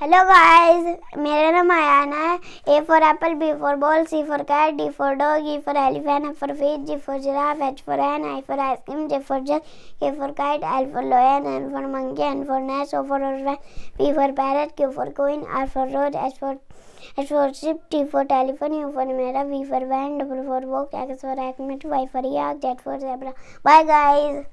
hello guys मेरा नाम आयाना है A for apple B for ball C for cat D for dog E for elephant F for fish G for giraffe H for hen I for ice cream J for jal K for kite L for lion N for monkey N for nest O for orphan P for parrot Q for queen R for rose H for H for ship T for telephone U for मेरा we for van W for walk X for एक्मेट Y for yak Z for zebra bye guys